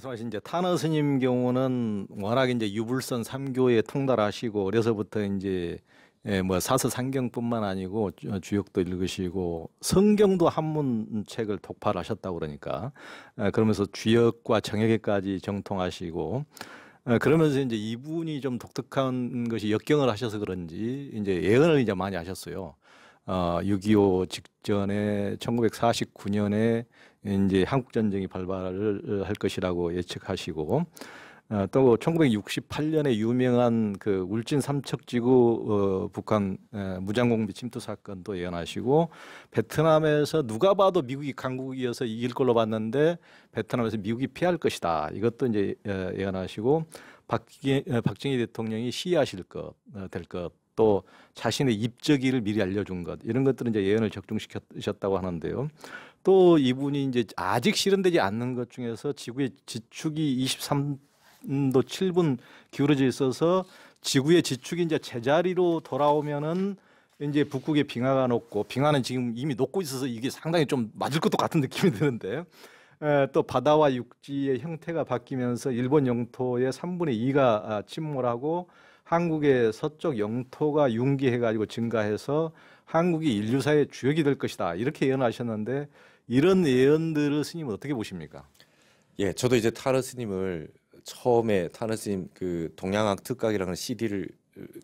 말씀하신 이제 타너 스님 경우는 워낙 이제 유불선 삼교에 통달하시고 어려서부터 이제 예, 뭐 사서 상경뿐만 아니고 주역도 읽으시고 성경도 한문 책을 독파하셨다고 그러니까 아, 그러면서 주역과 정역에까지 정통하시고 아, 그러면서 이제 이분이 좀 독특한 것이 역경을 하셔서 그런지 이제 예언을 이제 많이 하셨어요. 어, 6.25 직전에 1949년에 이제 한국 전쟁이 발발을 할 것이라고 예측하시고 어, 또 1968년에 유명한 그 울진 삼척지구 어, 북한 에, 무장공비 침투 사건도 예언하시고 베트남에서 누가 봐도 미국이 강국이어서 이길 걸로 봤는데 베트남에서 미국이 피할 것이다 이것도 이제 예언하시고 박기, 박정희 대통령이 시위하실 것, 어, 될 것, 또 자신의 입적일을 미리 알려준 것 이런 것들은 이제 예언을 적중시켰다고 하는데요. 또 이분이 이제 아직 실현되지 않는 것 중에서 지구의 지축이 23도 7분 기울어져 있어서 지구의 지축이 이제 제자리로 돌아오면은 이제 북극에 빙하가 녹고 빙하는 지금 이미 녹고 있어서 이게 상당히 좀 맞을 것도 같은 느낌이 드는데 에, 또 바다와 육지의 형태가 바뀌면서 일본 영토의 3분의 2가 침몰하고 한국의 서쪽 영토가 융기해가지고 증가해서 한국이 인류사의 주역이 될 것이다 이렇게 예언하셨는데 이런 예언들을 스님 은 어떻게 보십니까? 예, 저도 이제 타르 스님을 처음에 타르 스님 그 동양학 특각이라는 CD를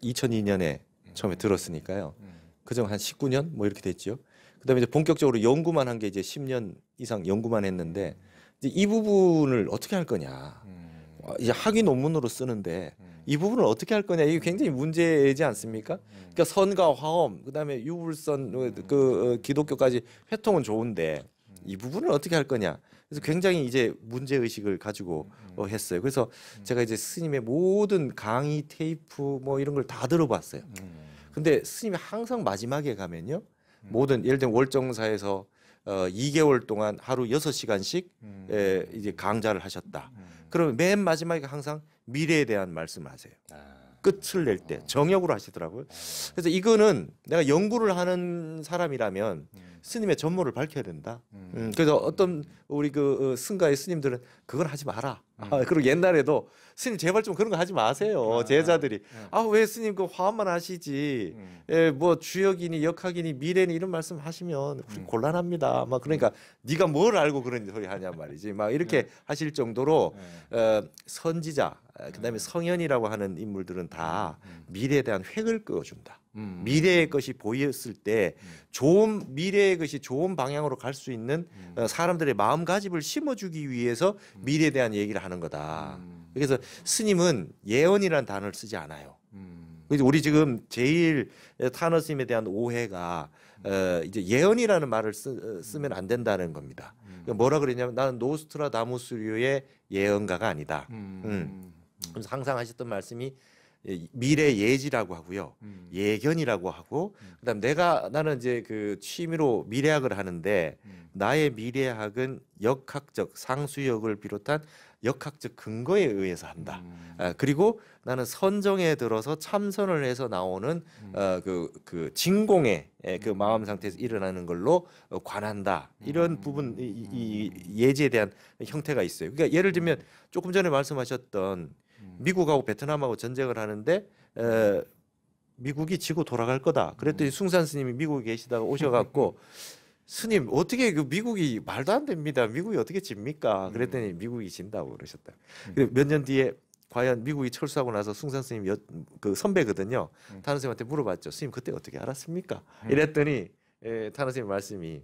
2002년에 처음에 들었으니까요. 그중 한 19년 뭐 이렇게 됐죠. 그다음에 이제 본격적으로 연구만 한 게 이제 10년 이상 연구만 했는데 이제 이 부분을 어떻게 할 거냐. 음. 아, 이제 학위 논문으로 쓰는데 음. 이 부분을 어떻게 할 거냐 이게 굉장히 문제이지 않습니까? 그러니까 선과 화엄 그다음에 유불선 그, 음. 그 어, 기독교까지 회통은 좋은데 음. 이 부분을 어떻게 할 거냐 그래서 굉장히 이제 문제 의식을 가지고 음. 어, 했어요. 그래서 제가 이제 스님의 모든 강의 테이프 뭐 이런 걸 다 들어봤어요. 근데 스님이 항상 마지막에 가면요 모든 예를 들면 월정사에서 어, 2개월 동안 하루 6시간씩 음. 에, 예, 이제 강좌를 하셨다. 음. 그러면 맨 마지막에 항상 미래에 대한 말씀을 하세요. 아. 끝을 낼 때 정역으로 하시더라고요. 아. 그래서 이거는 내가 연구를 하는 사람이라면 음. 스님의 전모를 밝혀야 된다. 음. 음 그래서 어떤 우리 그 어, 승가의 스님들은 그걸 하지 마라. 음. 아, 그리고 옛날에도 스님 제발 좀 그런 거 하지 마세요. 아, 제자들이 예. 아왜 스님 그 화합만 하시지? 음. 예, 뭐 주역이니 역학이니 미래니 이런 말씀 하시면 음. 곤란합니다. 막 그러니까 네가 뭘 알고 그런 소리 하냐 말이지. 막 이렇게 예. 하실 정도로 예. 어, 선지자 그다음에 성현이라고 하는 인물들은 다 음. 미래에 대한 획을 그어준다. 음. 미래의 것이 보였을 때 음. 좋은 미래의 것이 좋은 방향으로 갈 수 있는 음. 어, 사람들의 마음가짐을 심어주기 위해서 음. 미래에 대한 얘기를 하는 거다. 음. 그래서 스님은 예언이라는 단어를 쓰지 않아요. 음. 그래서 우리 지금 제일 타너 스님에 대한 오해가 어, 이제 예언이라는 말을 쓰, 어, 쓰면 안 된다는 겁니다. 그 뭐라 그랬냐면 나는 노스트라다무스류의 예언가가 아니다. 음. 그래서 항상 하셨던 말씀이 예, 미래 예지라고 하고요. 음. 예견이라고 하고 음. 그다음 내가 나는 이제 그 취미로 미래학을 하는데 음. 나의 미래학은 역학적 상수역을 비롯한 역학적 근거에 의해서 한다. 음. 아, 그리고 나는 선정에 들어서 참선을 해서 나오는 음. 어, 그, 그 진공의 예, 그 음. 그 마음 상태에서 일어나는 걸로 어, 관한다. 이런 음. 부분 이, 이, 음. 예지에 대한 형태가 있어요. 그러니까 예를 들면 음. 조금 전에 말씀하셨던 음. 미국하고 베트남하고 전쟁을 하는데 에, 미국이 지고 돌아갈 거다. 그랬더니 음. 숭산 스님이 미국에 계시다가 오셔갖고 스님 어떻게 그 미국이 말도 안 됩니다. 미국이 어떻게 집니까? 그랬더니 음. 미국이 진다고 그러셨다. 몇 년 뒤에 과연 미국이 철수하고 나서 숭산 스님 여, 그 선배거든요. 타노 스님한테 물어봤죠. 스님 그때 어떻게 알았습니까? 이랬더니 에, 예, 타노 스님 말씀이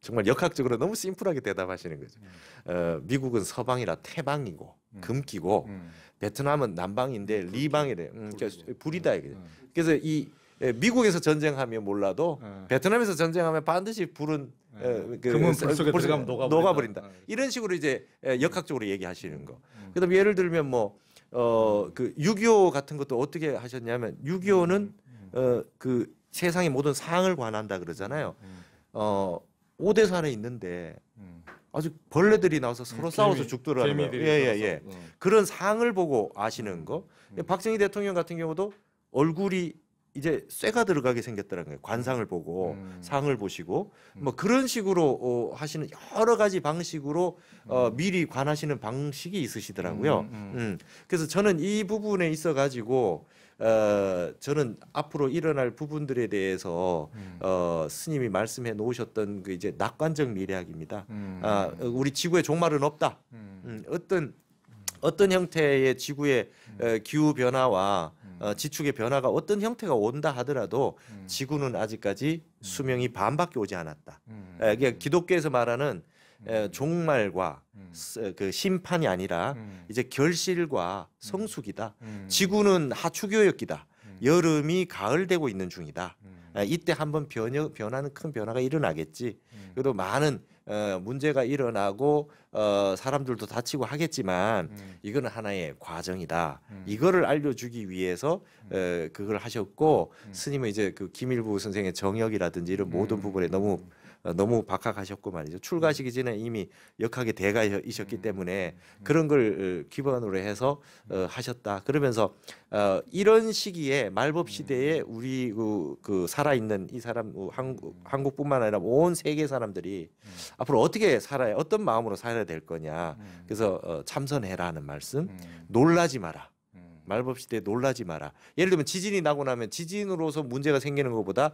정말 역학적으로 너무 심플하게 대답하시는 거죠. 어, 미국은 서방이라 태방이고 금기고 음. 베트남은 남방인데 음, 그렇죠. 리방이래요. 음, 그러니까 그렇죠. 불이다 이게. 음, 음. 그래서 이 예, 미국에서 전쟁하면 몰라도 베트남에서 전쟁하면 반드시 불은 어, 그, 금은 불 속에 녹아버린다. 녹아버린다. 아, 이런 식으로 이제 예, 역학적으로 얘기하시는 거. 음. 그다음 예를 들면 뭐 어 그6.25 같은 것도 어떻게 하셨냐면 6.25는 어 그 세상의 모든 상을 관한다 그러잖아요. 어 5대 산에 있는데 아주 벌레들이 나와서 음, 서로 음, 싸워서 개미, 죽더라는 거예요. 예예예. 예, 예. 예. 음. 그런 상을 보고 아시는 거. 음. 박정희 대통령 같은 경우도 얼굴이 이제 쇠가 들어가게 생겼다는 거예요. 관상을 보고 음. 상을 보시고 음. 뭐 그런 식으로 어, 하시는 여러 가지 방식으로 어, 미리 관하시는 방식이 있으시더라고요. 음, 그래서 저는 이 부분에 있어 가지고 어, 저는 앞으로 일어날 부분들에 대해서 음. 어, 스님이 말씀해 놓으셨던 그 이제 낙관적 미래학입니다. 음. 아, 우리 지구에 종말은 없다. 음. 음, 어떤 어떤 형태의 지구의 음. 어, 기후 변화와 음. 어, 지축의 변화가 어떤 형태가 온다 하더라도 음. 지구는 아직까지 음. 수명이 반밖에 오지 않았다. 음. 에, 예, 그러니까 기독교에서 말하는 예, 음. 종말과 음. 그 심판이 아니라 음. 이제 결실과 성숙이다. 음. 음. 지구는 하추교역기다. 음. 여름이 가을 되고 있는 중이다. 예, 이때 한번 변여, 변하는 큰 변화가 일어나겠지. 그래도 많은 어, 문제가 일어나고 어, 사람들도 다치고 하겠지만 음. 이거는 하나의 과정이다. 음. 이거를 알려주기 위해서 음. 에, 어, 그걸 하셨고 스님은 이제 그 김일부 선생의 정역이라든지 이런 모든 부분에 너무 어, 너무 박학하셨고 말이죠. 출가시기 전에 이미 역학의 대가이셨기 음. 때문에 음. 그런 걸기본으로 어, 해서 어, 음. 하셨다. 그러면서 어, 이런 시기에 말법 시대에 우리 그, 그 살아있는 이 사람 한국, 한국뿐만 아니라 온 세계 사람들이 앞으로 어떻게 살아야 어떤 마음으로 살아야 될 거냐. 그래서 어, 참선해라는 말씀. 놀라지 마라. 말법시대에 놀라지 마라. 예를 들면 지진이 나고 나면 지진으로서 문제가 생기는 것보다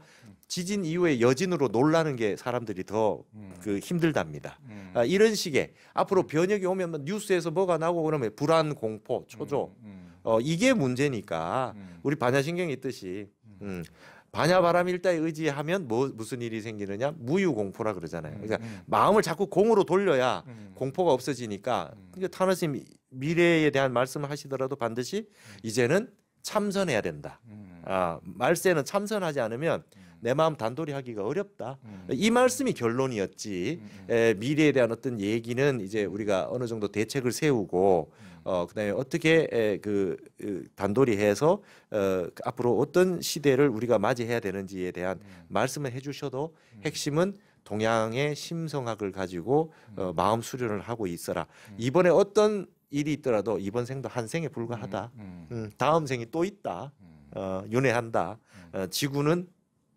지진 이후에 여진으로 놀라는 게 사람들이 더그 음. 힘들답니다. 음. 아, 이런 식의 앞으로 변혁이 오면 뭐 뉴스에서 뭐가 나고 오 그러면 불안, 공포, 초조 음, 어, 이게 문제니까 우리 반야신경이 있듯이 음, 반야바람 일다에 의지하면 뭐 무슨 일이 생기느냐 무유공포라 그러잖아요. 그러니까 마음을 자꾸 공으로 돌려야 공포가 없어지니까 그러니까 타나스님 미래에 대한 말씀을 하시더라도 반드시 음. 이제는 참선해야 된다. 음. 아, 말세는 참선하지 않으면 음. 내 마음 단돌이 하기가 어렵다. 이 말씀이 결론이었지. 에, 미래에 대한 어떤 얘기는 이제 우리가 어느 정도 대책을 세우고 어, 그다음에 어떻게 에, 그, 그 단돌이 해서 어, 앞으로 어떤 시대를 우리가 맞이해야 되는지에 대한 말씀을 해주셔도 핵심은 동양의 심성학을 가지고 어, 마음 수련을 하고 있어라. 이번에 어떤 일이 있더라도 이번 생도 한 생에 불과하다. 음, 음. 음 다음 생이 또 있다. 음. 어, 윤회한다. 음. 어, 지구는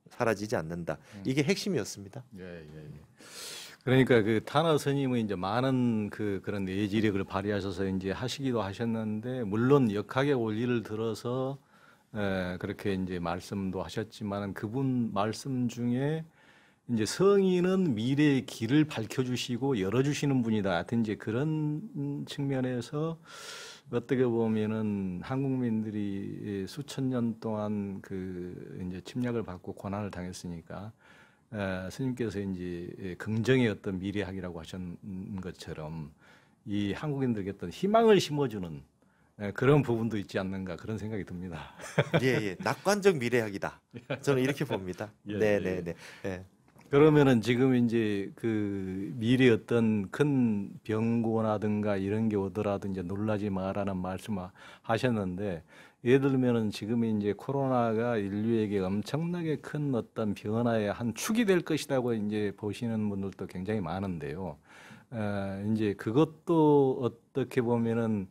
사라지지 않는다. 이게 핵심이었습니다. 예, 예, 예. 그러니까 그 타나 스님은 이제 많은 그 그런 내지력을 발휘하셔서 이제 하시기도 하셨는데 물론 역학의 원리를 들어서 에, 그렇게 이제 말씀도 하셨지만 그분 말씀 중에 이제 성인은 미래의 길을 밝혀주시고 열어주시는 분이다. 하여튼 이제 그런 측면에서 어떻게 보면은 한국민들이 수천 년 동안 그 이제 침략을 받고 고난을 당했으니까 에, 스님께서 이제 긍정의 어떤 미래학이라고 하셨는 것처럼 이 한국인들에게 어떤 희망을 심어주는 에, 그런 부분도 있지 않는가 그런 생각이 듭니다. 예, 예. 낙관적 미래학이다. 저는 이렇게 봅니다. 예, 네네네. 예. 네. 네, 네. 예. 그러면은 지금 이제 그 미리 어떤 큰병고나든가 이런 게 오더라도 이제 놀라지 마라는 말씀 하셨는데 예를 들면은 지금 이제 코로나가 인류에게 엄청나게 큰 어떤 변화의 한 축이 될 것이라고 이제 보시는 분들도 굉장히 많은데요. 어, 이제 그것도 어떻게 보면은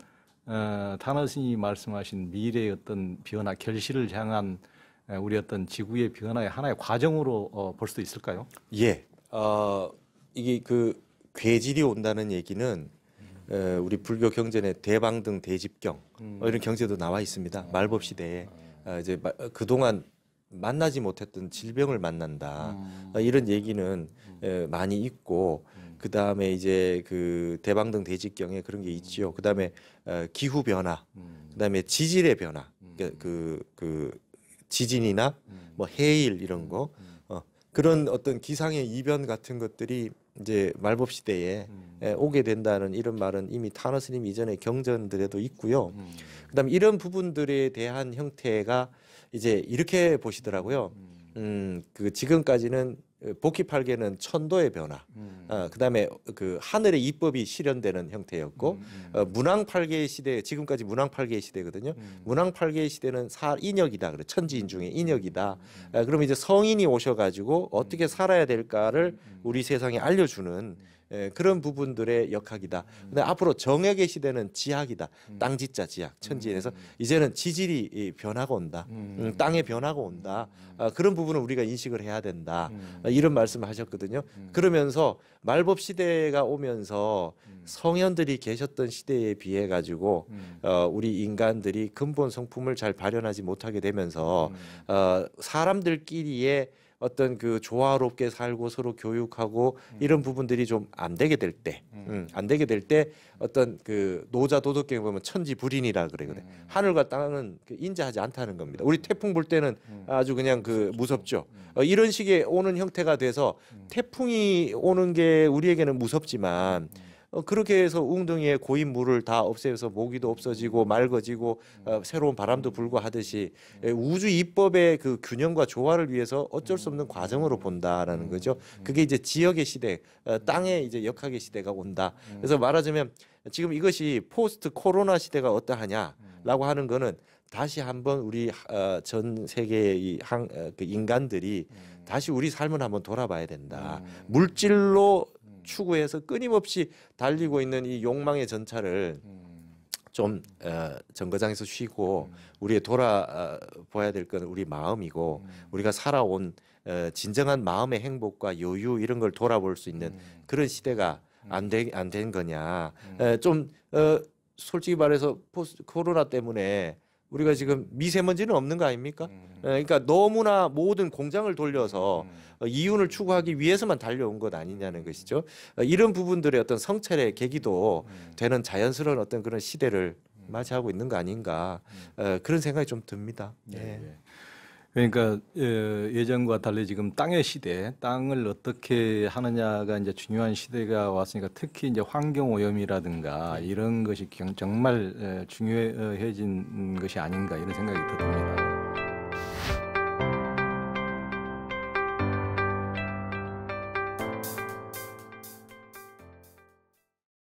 어, 타나스님이 말씀하신 미래의 어떤 변화 결실을 향한 예, 우리 어떤 지구의 변화의 하나의 과정으로 어, 볼 수도 있을까요? 예. 어, 이게 그 괴질이 온다는 얘기는 음. 어, 우리 불교 경전에 대방등 대집경 어, 음. 어, 이런 경제도 나와 있습니다. 아. 말법 시대에 어, 이제 마, 어, 그동안 만나지 못했던 질병을 만난다 음. 어, 이런 얘기는 에, 많이 있고 음. 그 다음에 이제 그 대방등 대지경에 그런 게 있지요. 그 다음에 기후 변화, 음. 그 다음에 지질의 변화, 음. 그그 그러니까 그, 그 지진이나 음. 뭐 해일 이런 거 음, 음, 어, 그런 어떤 기상의 이변 같은 것들이 이제 말법 시대에 에, 오게 된다는 이런 말은 이미 타너 스님 이전의 경전들에도 있고요. 그다음 이런 부분들에 대한 형태가 이제 이렇게 보시더라고요. 음, 그 지금까지는 어, 복귀 팔계는 천도의 변화, 음. 어, 그다음에 그 하늘의 입법이 실현되는 형태였고 음, 음. 음. 어, 문왕 팔계의 시대 지금까지 문왕 팔계의 시대거든요. 음. 문왕 팔계의 시대는 사 인역이다 그래 천지인 중에 음, 인역이다. 어, 그럼 이제 성인이 오셔가지고 어떻게 살아야 될까를 우리 세상에 알려주는. 예, 그런 부분들의 역학이다. 음. 근데 앞으로 정액의 시대는 지학이다. 음. 땅지자 지학 천지에서 음. 이제는 지질이 변하고 온다. 음. 음. 땅에 변하고 온다. 음. 아, 그런 부분을 우리가 인식을 해야 된다. 아, 음. 아, 이런 말씀을 하셨거든요. 음. 그러면서 말법 시대가 오면서 음. 성현들이 계셨던 시대에 비해 가지고 음. 어, 우리 인간들이 근본 성품을 잘 발현하지 못하게 되면서 음. 어, 사람들끼리의 어떤 그 조화롭게 살고 서로 교육하고 음. 이런 부분들이 좀 안 되게 될 때, 음. 음, 안 되게 될 때 어떤 그 노자 도덕경에 보면 천지불인이라 그래거든. 음. 하늘과 땅은 그 인자하지 않다는 겁니다. 우리 음. 태풍 볼 때는 음. 아주 그냥 그 무섭죠. 음. 어, 이런 식의 오는 형태가 돼서 음. 태풍이 오는 게 우리에게는 무섭지만 음. 어, 그렇게 해서 웅덩이의 고인 물을 다 없애서 모기도 없어지고 맑아지고 어, 새로운 바람도 불고 하듯이 예, 우주 입법의 그 균형과 조화를 위해서 어쩔 수 없는 과정으로 본다라는 거죠. 그게 이제 지역의 시대, 어, 땅의 이제 역학의 시대가 온다. 그래서 말하자면 지금 이것이 포스트 코로나 시대가 어떠하냐라고 하는 거는 다시 한번 우리 전 세계의 그 인간들이 다시 우리 삶을 한번 돌아봐야 된다. 물질로 추구해서 끊임없이 달리고 있는 이 욕망의 전차를 좀 어, 정거장에서 쉬고 우리의 돌아봐야 될 건 우리 마음이고 우리가 살아온 어, 진정한 마음의 행복과 여유 이런 걸 돌아볼 수 있는 그런 시대가 안된안된 거냐 에, 어, 좀 어, 솔직히 말해서 포스, 코로나 때문에 우리가 지금 미세먼지는 없는 거 아닙니까? 음. 예, 그러니까 너무나 모든 공장을 돌려서 음. 어, 이윤을 추구하기 위해서만 달려온 것 아니냐는 것이죠. 어, 이런 부분들의 어떤 성찰의 계기도 음. 되는 자연스러운 어떤 그런 시대를 맞이하고 있는 거 아닌가 어, 그런 생각이 좀 듭니다. 네. 네. 네. 그러니까 예, 예전과 달리 지금 땅의 시대, 땅을 어떻게 하느냐가 이제 중요한 시대가 왔으니까 특히 이제 환경 오염이라든가 이런 것이 정말 예, 중요해진 것이 아닌가 이런 생각이 듭니다.